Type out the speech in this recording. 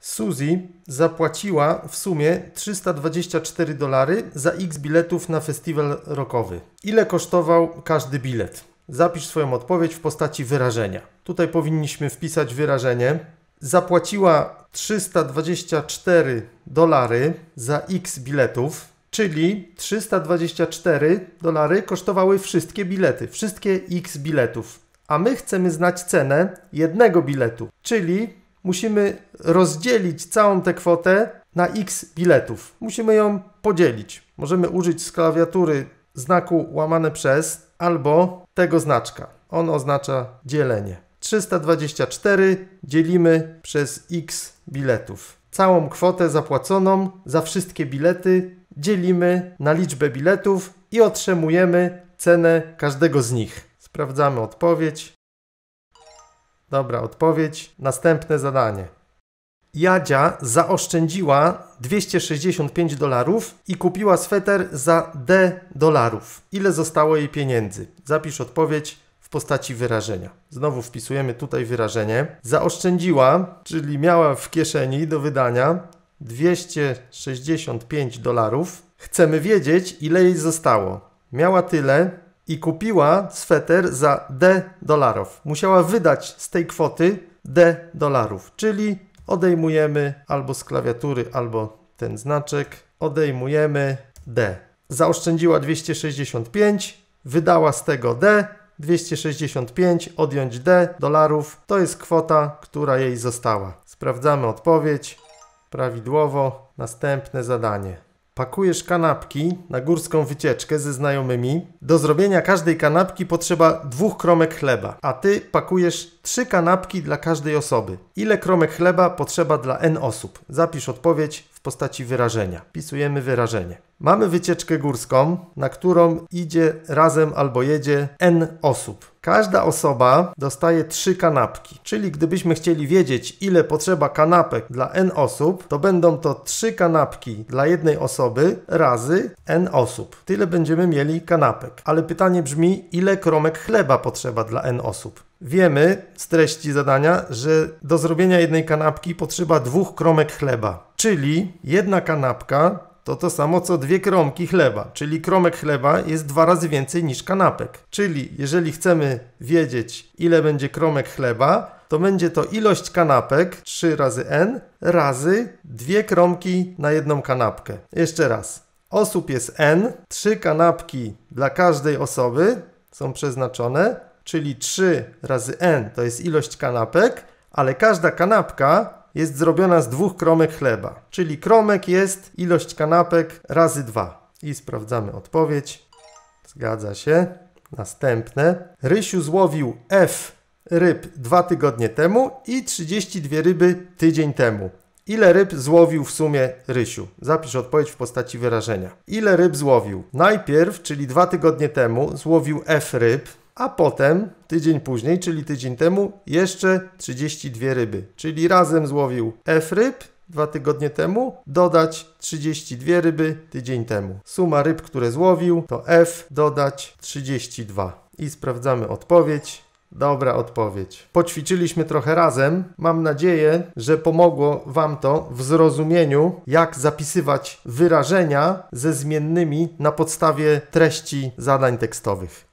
Suzy zapłaciła w sumie 324 dolary za x biletów na festiwal rockowy. Ile kosztował każdy bilet? Zapisz swoją odpowiedź w postaci wyrażenia. Tutaj powinniśmy wpisać wyrażenie. Zapłaciła 324 dolary za x biletów, czyli 324 dolary kosztowały wszystkie bilety, wszystkie x biletów. A my chcemy znać cenę jednego biletu, czyli musimy rozdzielić całą tę kwotę na x biletów. Musimy ją podzielić. Możemy użyć z klawiatury znaku łamane przez albo tego znaczka. On oznacza dzielenie. 324 dzielimy przez x biletów. Całą kwotę zapłaconą za wszystkie bilety dzielimy na liczbę biletów i otrzymujemy cenę każdego z nich. Sprawdzamy odpowiedź. Dobra, odpowiedź. Następne zadanie. Jadzia zaoszczędziła 265 dolarów i kupiła sweter za D dolarów. Ile zostało jej pieniędzy? Zapisz odpowiedź w postaci wyrażenia. Znowu wpisujemy tutaj wyrażenie. Zaoszczędziła, czyli miała w kieszeni do wydania 265 dolarów. Chcemy wiedzieć, ile jej zostało. Miała tyle, i kupiła sweter za D dolarów. Musiała wydać z tej kwoty D dolarów, czyli odejmujemy albo z klawiatury, albo ten znaczek, odejmujemy D. Zaoszczędziła 265, wydała z tego D, 265 odjąć D dolarów to jest kwota, która jej została. Sprawdzamy odpowiedź prawidłowo. Następne zadanie. Pakujesz kanapki na górską wycieczkę ze znajomymi. Do zrobienia każdej kanapki potrzeba dwóch kromek chleba, a ty pakujesz trzy kanapki dla każdej osoby. Ile kromek chleba potrzeba dla n osób? Zapisz odpowiedź w postaci wyrażenia. Pisujemy wyrażenie. Mamy wycieczkę górską, na którą idzie razem albo jedzie n osób. Każda osoba dostaje trzy kanapki, czyli gdybyśmy chcieli wiedzieć, ile potrzeba kanapek dla n osób, to będą to trzy kanapki dla jednej osoby razy n osób. Tyle będziemy mieli kanapek. Ale pytanie brzmi, ile kromek chleba potrzeba dla n osób? Wiemy z treści zadania, że do zrobienia jednej kanapki potrzeba dwóch kromek chleba, czyli jedna kanapka to to samo co dwie kromki chleba, czyli kromek chleba jest dwa razy więcej niż kanapek. Czyli jeżeli chcemy wiedzieć ile będzie kromek chleba, to będzie to ilość kanapek 3 razy n razy dwie kromki na jedną kanapkę. Jeszcze raz. Osób jest n, trzy kanapki dla każdej osoby są przeznaczone czyli 3 razy n to jest ilość kanapek, ale każda kanapka jest zrobiona z dwóch kromek chleba, czyli kromek jest ilość kanapek razy 2. I sprawdzamy odpowiedź. Zgadza się. Następne. Rysiu złowił F ryb dwa tygodnie temu i 32 ryby tydzień temu. Ile ryb złowił w sumie Rysiu? Zapisz odpowiedź w postaci wyrażenia. Ile ryb złowił? Najpierw, czyli dwa tygodnie temu, złowił F ryb, a potem tydzień później, czyli tydzień temu, jeszcze 32 ryby. Czyli razem złowił F ryb dwa tygodnie temu, dodać 32 ryby tydzień temu. Suma ryb, które złowił to F dodać 32. I sprawdzamy odpowiedź. Dobra odpowiedź. Poćwiczyliśmy trochę razem. Mam nadzieję, że pomogło Wam to w zrozumieniu, jak zapisywać wyrażenia ze zmiennymi na podstawie treści zadań tekstowych.